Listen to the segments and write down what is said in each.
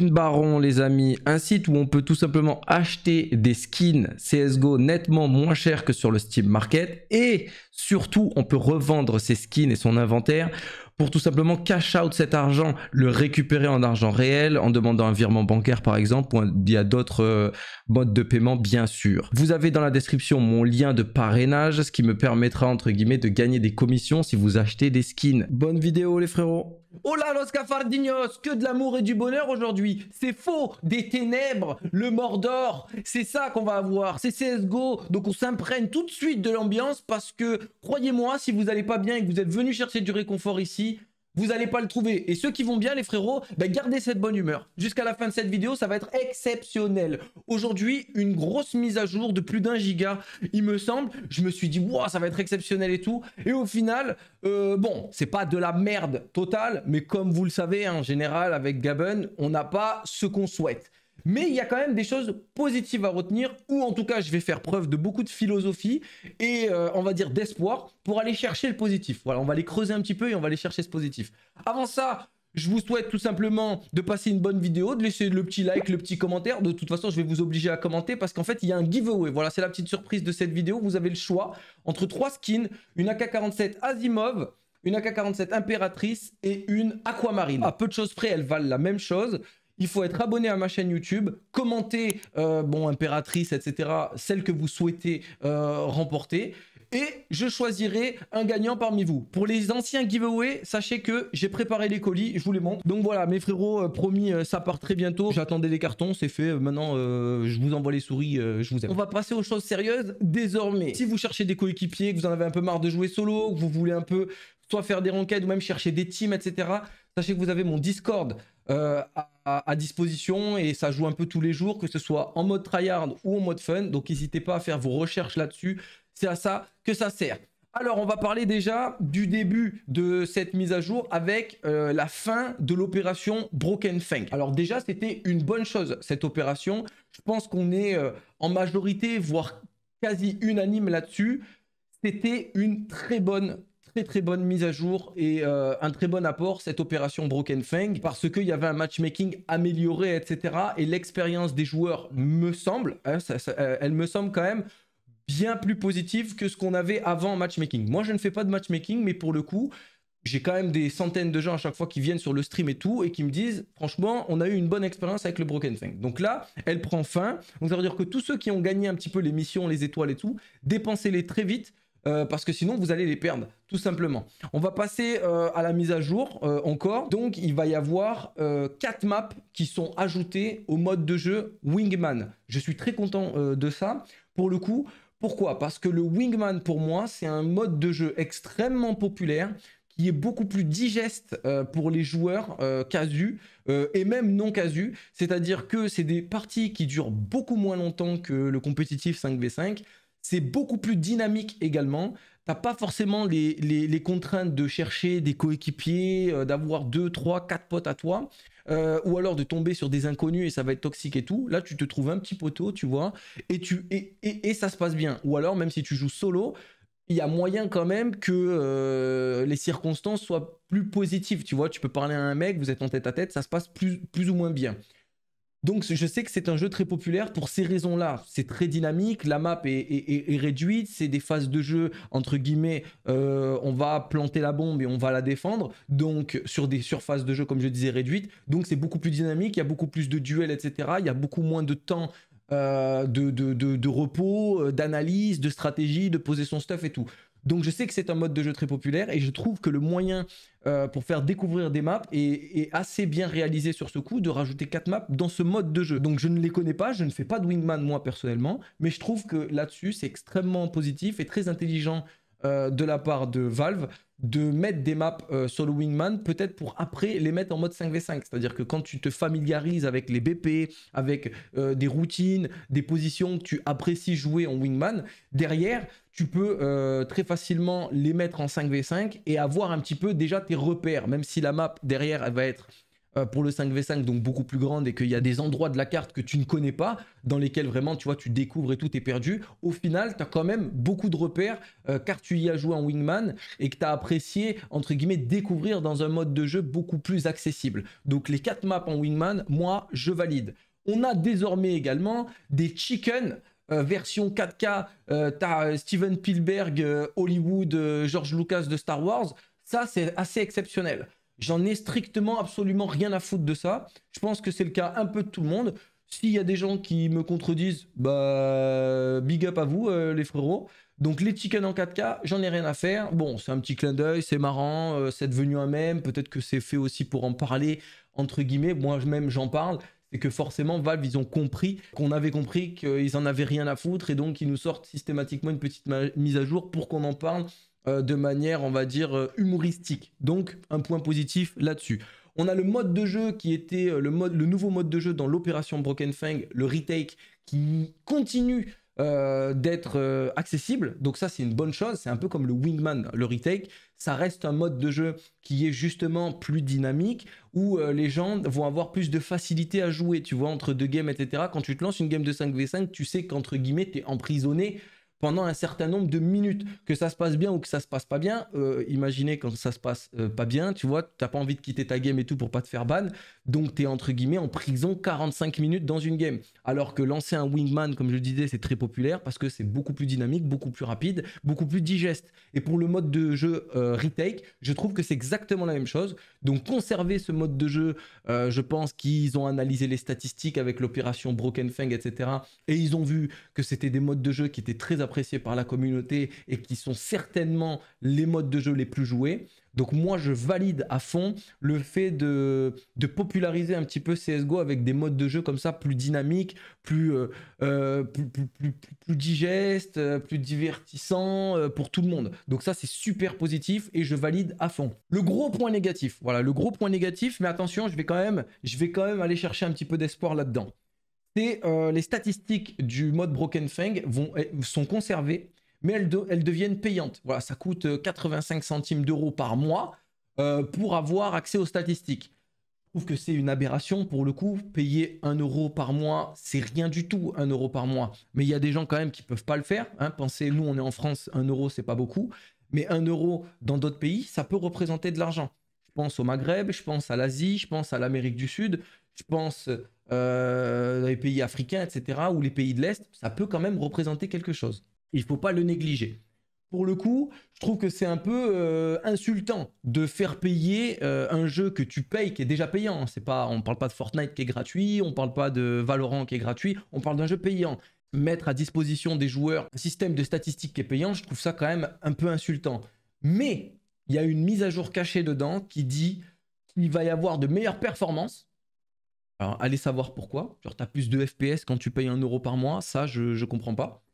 Baron, les amis, un site où on peut tout simplement acheter des skins CSGO nettement moins cher que sur le Steam Market. Et surtout, on peut revendre ses skins et son inventaire pour tout simplement cash out cet argent, le récupérer en argent réel en demandant un virement bancaire par exemple, il y a d'autres euh, modes de paiement bien sûr. Vous avez dans la description mon lien de parrainage, ce qui me permettra entre guillemets de gagner des commissions si vous achetez des skins. Bonne vidéo les frérots Hola oh Los Cafardinos, que de l'amour et du bonheur aujourd'hui. C'est faux. Des ténèbres, le Mordor. C'est ça qu'on va avoir. C'est CSGO. Donc on s'imprègne tout de suite de l'ambiance parce que, croyez-moi, si vous n'allez pas bien et que vous êtes venu chercher du réconfort ici, vous n'allez pas le trouver. Et ceux qui vont bien, les frérots, ben, gardez cette bonne humeur. Jusqu'à la fin de cette vidéo, ça va être exceptionnel. Aujourd'hui, une grosse mise à jour de plus d'un giga, il me semble. Je me suis dit, wow, ça va être exceptionnel et tout. Et au final, euh, bon, c'est pas de la merde totale, mais comme vous le savez, en général, avec Gaben, on n'a pas ce qu'on souhaite. Mais il y a quand même des choses positives à retenir, ou en tout cas, je vais faire preuve de beaucoup de philosophie et euh, on va dire d'espoir pour aller chercher le positif. Voilà, on va aller creuser un petit peu et on va aller chercher ce positif. Avant ça, je vous souhaite tout simplement de passer une bonne vidéo, de laisser le petit like, le petit commentaire. De toute façon, je vais vous obliger à commenter parce qu'en fait, il y a un giveaway. Voilà, c'est la petite surprise de cette vidéo. Vous avez le choix entre trois skins, une AK-47 Asimov, une AK-47 Impératrice et une Aquamarine. À peu de choses près, elles valent la même chose il faut être abonné à ma chaîne YouTube, commenter, euh, bon, impératrice, etc., celle que vous souhaitez euh, remporter. Et je choisirai un gagnant parmi vous. Pour les anciens giveaways, sachez que j'ai préparé les colis, je vous les montre. Donc voilà, mes frérots, euh, promis, ça part très bientôt. J'attendais les cartons, c'est fait. Maintenant, je vous envoie les souris, je vous aime. On va passer aux choses sérieuses désormais. Si vous cherchez des coéquipiers, que vous en avez un peu marre de jouer solo, que vous voulez un peu soit faire des ranked ou même chercher des teams, etc. Sachez que vous avez mon Discord euh, à, disposition et ça joue un peu tous les jours, que ce soit en mode tryhard ou en mode fun. Donc n'hésitez pas à faire vos recherches là-dessus. C'est à ça que ça sert. Alors on va parler déjà du début de cette mise à jour avec euh, la fin de l'opération Broken Fang. Alors déjà c'était une bonne chose cette opération. Je pense qu'on est euh, en majorité, voire quasi unanime là-dessus. C'était une très bonne très très bonne mise à jour et euh, un très bon apport, cette opération Broken Fang, parce qu'il y avait un matchmaking amélioré, etc. Et l'expérience des joueurs me semble, hein, euh, elle me semble quand même bien plus positive que ce qu'on avait avant matchmaking. Moi, je ne fais pas de matchmaking, mais pour le coup, j'ai quand même des centaines de gens à chaque fois qui viennent sur le stream et tout et qui me disent franchement on a eu une bonne expérience avec le Broken Fang. Donc là, elle prend fin. Donc ça veut dire que tous ceux qui ont gagné un petit peu les missions, les étoiles et tout, dépensez-les très vite euh, parce que sinon vous allez les perdre, tout simplement. On va passer euh, à la mise à jour euh, encore. Donc il va y avoir 4 maps qui sont ajoutées au mode de jeu Wingman. Je suis très content de ça. Pour le coup, pourquoi Parce que le Wingman pour moi c'est un mode de jeu extrêmement populaire qui est beaucoup plus digeste pour les joueurs casu et même non casu. C'est-à-dire que c'est des parties qui durent beaucoup moins longtemps que le compétitif 5v5. C'est beaucoup plus dynamique également. n'as pas forcément les, contraintes de chercher des coéquipiers, euh, d'avoir deux, trois, quatre potes à toi, euh, ou alors de tomber sur des inconnus et ça va être toxique et tout. Là, tu te trouves un petit poteau, tu vois, et, ça se passe bien. Ou alors, même si tu joues solo, il y a moyen quand même que euh, les circonstances soient plus positives. Tu vois, tu peux parler à un mec, vous êtes en tête à tête, ça se passe plus ou moins bien. Donc je sais que c'est un jeu très populaire pour ces raisons-là. C'est très dynamique, la map est, réduite, c'est des phases de jeu, entre guillemets, euh, on va planter la bombe et on va la défendre, donc sur des surfaces de jeu, comme je disais, réduites. Donc c'est beaucoup plus dynamique, il y a beaucoup plus de duels, etc. Il y a beaucoup moins de temps euh, de, repos, euh, d'analyse, de stratégie, de poser son stuff et tout. Donc je sais que c'est un mode de jeu très populaire et je trouve que le moyen euh, pour faire découvrir des maps est, est, assez bien réalisé sur ce coup de rajouter 4 maps dans ce mode de jeu. Donc je ne les connais pas, je ne fais pas de wingman moi personnellement, mais je trouve que là-dessus c'est extrêmement positif et très intelligent euh, de la part de Valve de mettre des maps euh, sur le Wingman, peut-être pour après les mettre en mode 5v5. C'est-à-dire que quand tu te familiarises avec les BP, avec euh, des routines, des positions que tu apprécies jouer en Wingman, derrière, tu peux très facilement les mettre en 5v5 et avoir un petit peu déjà tes repères, même si la map derrière, elle va être euh, pour le 5v5, donc beaucoup plus grande, et qu'il y a des endroits de la carte que tu ne connais pas, dans lesquels vraiment, tu vois, tu découvres et tout, t'es perdu, au final, tu as quand même beaucoup de repères, euh, car tu y as joué en Wingman, et que tu as apprécié, entre guillemets, découvrir dans un mode de jeu beaucoup plus accessible. Donc les 4 maps en Wingman, moi, je valide. On a désormais également des Chicken euh, version 4K, tu t'as Steven Spielberg, Hollywood, George Lucas de Star Wars. Ça, c'est assez exceptionnel. J'en ai strictement, absolument rien à foutre de ça. Je pense que c'est le cas un peu de tout le monde. S'il y a des gens qui me contredisent, bah, big up à vous, euh, les frérots. Donc, les tickets en 4K, j'en ai rien à faire. Bon, c'est un petit clin d'œil, c'est marrant, euh, c'est devenu un même. Peut-être que c'est fait aussi pour en parler, entre guillemets. Moi-même, j'en parle. C'est que forcément, Valve, ils ont compris qu'on avait compris qu'ils en avaient rien à foutre. Et donc, ils nous sortent systématiquement une petite mise à jour pour qu'on en parle euh, de manière, on va dire, euh, humoristique. Donc, un point positif là-dessus. On a le mode de jeu qui était euh, le, mode, le nouveau mode de jeu dans l'opération Broken Fang, le retake, qui continue d'être accessible. Donc ça, c'est une bonne chose. C'est un peu comme le Wingman, le retake. Ça reste un mode de jeu qui est justement plus dynamique, où les gens vont avoir plus de facilité à jouer, tu vois, entre deux games, etc. Quand tu te lances une game de 5v5, tu sais qu'entre guillemets, tu es emprisonné pendant un certain nombre de minutes. Que ça se passe bien ou que ça se passe pas bien, euh, imaginez quand ça se passe euh, pas bien, tu vois, tu t'as pas envie de quitter ta game et tout pour pas te faire ban, donc tu es entre guillemets en prison 45 minutes dans une game. Alors que lancer un wingman, comme je le disais, c'est très populaire parce que c'est beaucoup plus dynamique, beaucoup plus rapide, beaucoup plus digeste. Et pour le mode de jeu euh, retake, je trouve que c'est exactement la même chose. Donc conserver ce mode de jeu, je pense qu'ils ont analysé les statistiques avec l'opération Broken Fang, etc. Et ils ont vu que c'était des modes de jeu qui étaient très appréciés appréciés par la communauté et qui sont certainement les modes de jeu les plus joués. Donc moi, je valide à fond le fait de, de populariser un petit peu CSGO avec des modes de jeu comme ça, plus dynamiques, plus, euh, euh, plus, plus, plus, plus, digestes, euh, plus divertissants pour tout le monde. Donc ça, c'est super positif et je valide à fond. Le gros point négatif, voilà, le gros point négatif, mais attention, je vais quand même, je vais quand même aller chercher un petit peu d'espoir là-dedans. Euh, les statistiques du mode Broken Fang vont, eh, sont conservées, mais elles, deviennent payantes. Voilà, ça coûte 85 euh, centimes d'euros par mois euh, pour avoir accès aux statistiques. Je trouve que c'est une aberration pour le coup. Payer 1 euro par mois, c'est rien du tout, 1 euro par mois. Mais il y a des gens quand même qui peuvent pas le faire. Hein. Pensez, nous, on est en France, 1 euro, c'est pas beaucoup. Mais 1 euro dans d'autres pays, ça peut représenter de l'argent. Je pense au Maghreb, je pense à l'Asie, je pense à l'Amérique du Sud, je pense euh, les pays africains, etc., ou les pays de l'Est, ça peut quand même représenter quelque chose. Il ne faut pas le négliger. Pour le coup, je trouve que c'est un peu euh, insultant de faire payer euh, un jeu que tu payes, qui est déjà payant. C'est pas, on ne parle pas de Fortnite qui est gratuit, on ne parle pas de Valorant qui est gratuit, on parle d'un jeu payant. Mettre à disposition des joueurs un système de statistiques qui est payant, je trouve ça quand même un peu insultant. Mais il y a une mise à jour cachée dedans qui dit qu'il va y avoir de meilleures performances alors, allez savoir pourquoi. Genre, t'as plus de FPS quand tu payes un euro par mois, ça, je, je comprends pas.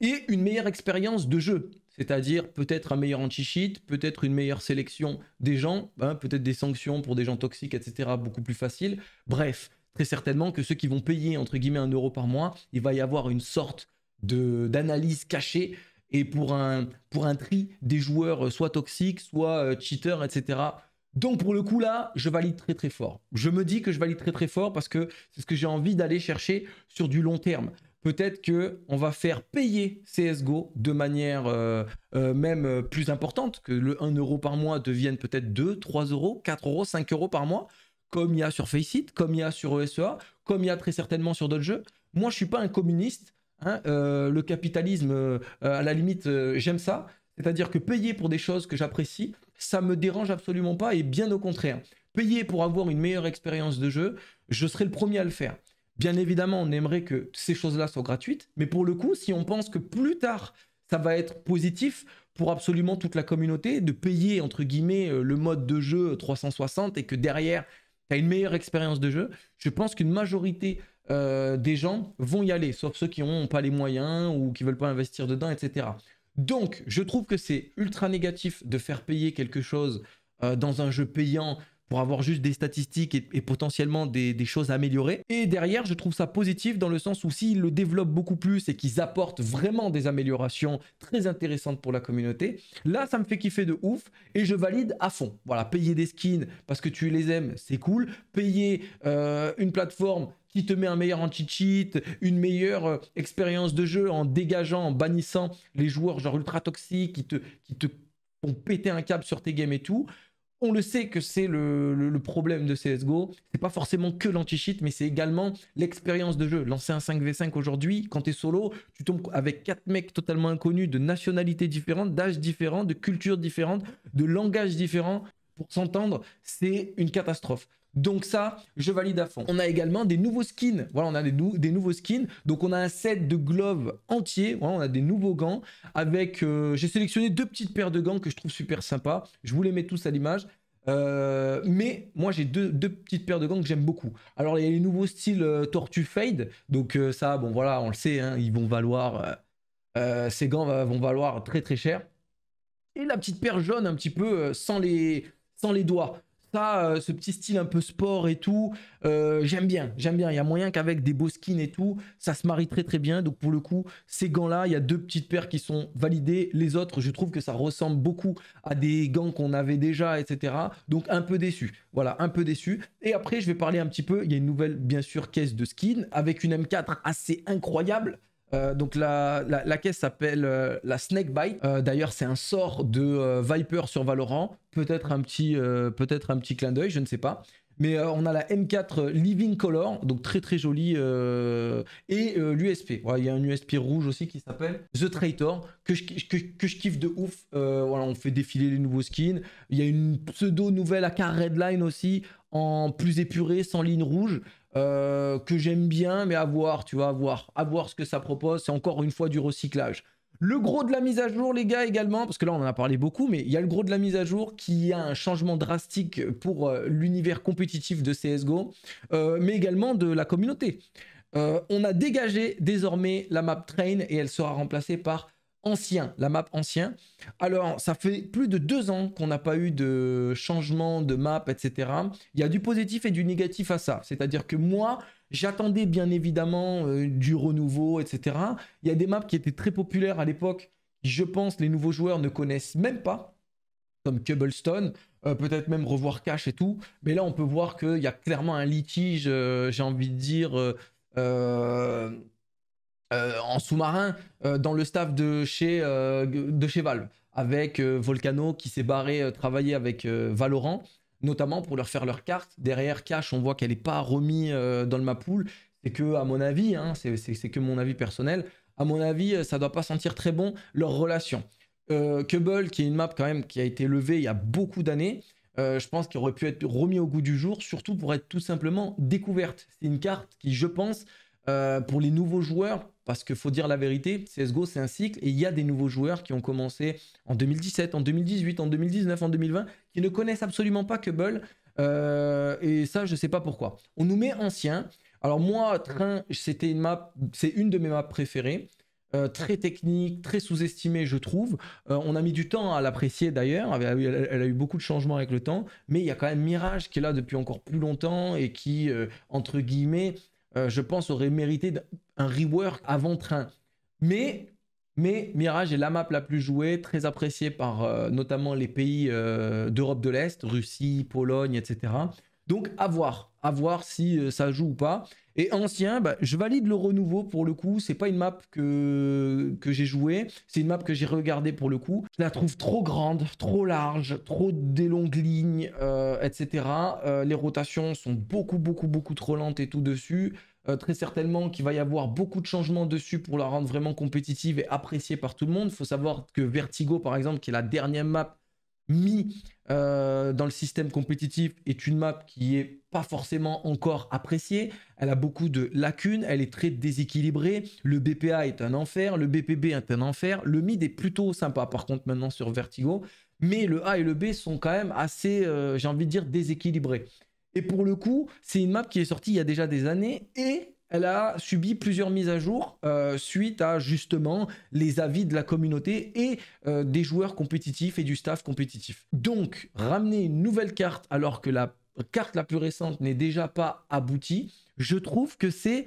Et une meilleure expérience de jeu, c'est-à-dire peut-être un meilleur anti-cheat, peut-être une meilleure sélection des gens, hein, peut-être des sanctions pour des gens toxiques, etc., beaucoup plus facile. Bref, très certainement que ceux qui vont payer, entre guillemets, un euro par mois, il va y avoir une sorte d'analyse cachée et pour un, pour un tri des joueurs euh, soit toxiques, soit euh, cheaters, etc., donc pour le coup là, je valide très très fort. Je me dis que je valide très très fort parce que c'est ce que j'ai envie d'aller chercher sur du long terme. Peut-être que on va faire payer CS:GO de manière euh, euh, même euh, plus importante, que le 1 euro par mois devienne peut-être 2, 3 euros, 4 euros, 5 euros par mois, comme il y a sur Faceit, comme il y a sur ESEA, comme il y a très certainement sur d'autres jeux. Moi, je suis pas un communiste. Hein, le capitalisme, à la limite, j'aime ça. C'est-à-dire que payer pour des choses que j'apprécie, ça me dérange absolument pas et bien au contraire. Payer pour avoir une meilleure expérience de jeu, je serai le premier à le faire. Bien évidemment, on aimerait que ces choses-là soient gratuites, mais pour le coup, si on pense que plus tard, ça va être positif pour absolument toute la communauté, de payer, entre guillemets, euh, le mode de jeu 360 et que derrière, tu as une meilleure expérience de jeu, je pense qu'une majorité euh, des gens vont y aller, sauf ceux qui n'ont pas les moyens ou qui ne veulent pas investir dedans, etc. Donc, je trouve que c'est ultra négatif de faire payer quelque chose euh, dans un jeu payant pour avoir juste des statistiques et, potentiellement des, choses à améliorer. Et derrière, je trouve ça positif dans le sens où s'ils le développent beaucoup plus et qu'ils apportent vraiment des améliorations très intéressantes pour la communauté, là, ça me fait kiffer de ouf et je valide à fond. Voilà, payer des skins parce que tu les aimes, c'est cool. Payer euh, une plateforme qui te met un meilleur anti-cheat, une meilleure euh, expérience de jeu en dégageant, en bannissant les joueurs genre ultra toxiques qui te, qui te font péter un câble sur tes games et tout. On le sait que c'est le, le, problème de CSGO. C'est pas forcément que l'anti-cheat, mais c'est également l'expérience de jeu. Lancer un 5v5 aujourd'hui, quand es solo, tu tombes avec quatre mecs totalement inconnus, de nationalités différentes, d'âges différents, de cultures différentes, de langages différents pour s'entendre, c'est une catastrophe. Donc ça, je valide à fond. On a également des nouveaux skins. Voilà, on a des, nouveaux skins. Donc on a un set de gloves entier. Voilà, on a des nouveaux gants avec... Euh, j'ai sélectionné deux petites paires de gants que je trouve super sympa. Je vous les mets tous à l'image. Euh, mais moi j'ai deux, petites paires de gants que j'aime beaucoup. Alors il y a les nouveaux styles euh, Tortue Fade, donc ça, bon voilà, on le sait, hein, ils vont valoir, ces gants vont valoir très très cher. Et la petite paire jaune un petit peu sans les, sans les doigts. Ça, euh, ce petit style un peu sport et tout, euh, j'aime bien, j'aime bien. Il y a moyen qu'avec des beaux skins et tout, ça se marie très très bien. Donc pour le coup, ces gants-là, il y a deux petites paires qui sont validées. Les autres, je trouve que ça ressemble beaucoup à des gants qu'on avait déjà, etc. Donc un peu déçu. Voilà, un peu déçu. Et après, je vais parler un petit peu. Il y a une nouvelle, bien sûr, caisse de skins avec une M4 assez incroyable. Euh, donc la, la, caisse s'appelle euh, la Snake Bite. Euh, d'ailleurs, c'est un sort de Viper sur Valorant. Peut-être un, petit, peut un petit clin d'œil, je ne sais pas. Mais on a la M4 Living Color, donc très très jolie, et l'USP. Il y a un USP rouge aussi qui s'appelle The Traitor, que je, que, que je, kiffe de ouf. voilà, on fait défiler les nouveaux skins. Il y a une pseudo nouvelle AK Redline aussi, en plus épuré, sans ligne rouge. Euh, que j'aime bien, mais à voir, tu vas à voir, à voir ce que ça propose. C'est encore une fois du recyclage. Le gros de la mise à jour, les gars, également, parce que là on en a parlé beaucoup, mais il y a le gros de la mise à jour qui a un changement drastique pour euh, l'univers compétitif de CSGO, euh, mais également de la communauté. on a dégagé désormais la map train et elle sera remplacée par ancien, la map ancien. Alors, ça fait plus de deux ans qu'on n'a pas eu de changement de map, etc. Il y a du positif et du négatif à ça. C'est-à-dire que moi, j'attendais bien évidemment euh, du renouveau, etc. Il y a des maps qui étaient très populaires à l'époque, je pense les nouveaux joueurs ne connaissent même pas, comme Cobblestone, euh, peut-être même revoir Cash et tout. Mais là, on peut voir qu'il y a clairement un litige, euh, j'ai envie de dire... Euh, en sous-marin euh, dans le staff de chez, euh, de Valve, avec Volcano qui s'est barré travailler avec Valorant, notamment pour leur faire leur carte. Derrière Cash, on voit qu'elle n'est pas remise dans le pool C'est que, à mon avis, hein, c'est que mon avis personnel, à mon avis, ça ne doit pas sentir très bon leur relation. Kubble qui est une map quand même qui a été levée il y a beaucoup d'années, je pense qu'il aurait pu être remis au goût du jour, surtout pour être tout simplement découverte. C'est une carte qui, je pense, euh, pour les nouveaux joueurs, parce qu'il faut dire la vérité, CSGO c'est un cycle et il y a des nouveaux joueurs qui ont commencé en 2017, en 2018, en 2019, en 2020, qui ne connaissent absolument pas Kubble. Euh, et ça, je sais pas pourquoi. On nous met ancien. Alors moi, Train, c'était une map, c'est une de mes maps préférées. Euh, très technique, très sous-estimée, je trouve. Euh, on a mis du temps à l'apprécier d'ailleurs, elle, a eu beaucoup de changements avec le temps, mais il y a quand même Mirage qui est là depuis encore plus longtemps et qui, entre guillemets, euh, je pense, aurait mérité un rework avant train. Mais, mais Mirage est la map la plus jouée, très appréciée par euh, notamment les pays euh, d'Europe de l'Est, Russie, Pologne, etc. Donc à voir, à voir si ça joue ou pas. Et ancien, bah, je valide le renouveau pour le coup. C'est pas une map que, que j'ai jouée, c'est une map que j'ai regardée pour le coup. Je la trouve trop grande, trop large, trop des longues lignes, euh, etc. Euh, les rotations sont beaucoup, beaucoup, beaucoup trop lentes et tout dessus. Euh, très certainement qu'il va y avoir beaucoup de changements dessus pour la rendre vraiment compétitive et appréciée par tout le monde. Il faut savoir que Vertigo, par exemple, qui est la dernière map mis euh, dans le système compétitif est une map qui est pas forcément encore appréciée. Elle a beaucoup de lacunes, elle est très déséquilibrée. Le BPA est un enfer, le BPB est un enfer. Le mid est plutôt sympa par contre maintenant sur Vertigo, mais le A et le B sont quand même assez, euh, j'ai envie de dire, déséquilibrés. Et pour le coup, c'est une map qui est sortie il y a déjà des années et elle a subi plusieurs mises à jour euh, suite à justement les avis de la communauté et euh, des joueurs compétitifs et du staff compétitif. Donc, ramener une nouvelle carte alors que la carte la plus récente n'est déjà pas aboutie, je trouve que c'est...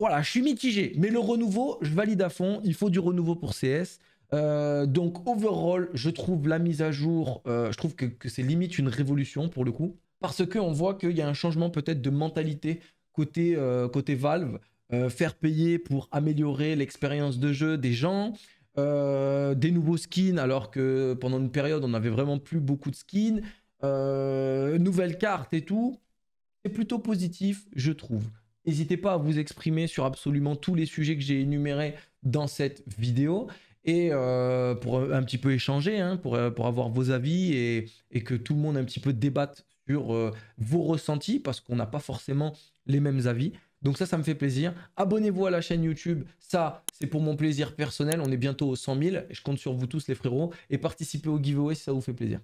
Voilà, je suis mitigé, mais le renouveau, je valide à fond, il faut du renouveau pour CS. Euh, donc overall, je trouve la mise à jour, je trouve que, que c'est limite une révolution pour le coup parce qu'on voit qu'il y a un changement peut-être de mentalité côté, euh, côté Valve, euh, faire payer pour améliorer l'expérience de jeu des gens, euh, des nouveaux skins, alors que pendant une période, on n'avait vraiment plus beaucoup de skins, nouvelles cartes et tout. C'est plutôt positif, je trouve. N'hésitez pas à vous exprimer sur absolument tous les sujets que j'ai énumérés dans cette vidéo et pour un petit peu échanger, hein, pour, pour, avoir vos avis et, et, que tout le monde un petit peu débatte sur euh, vos ressentis parce qu'on n'a pas forcément les mêmes avis. Donc ça, ça me fait plaisir. Abonnez-vous à la chaîne YouTube. Ça, c'est pour mon plaisir personnel. On est bientôt aux 100 000. Je compte sur vous tous, les frérots. Et participez au giveaway si ça vous fait plaisir.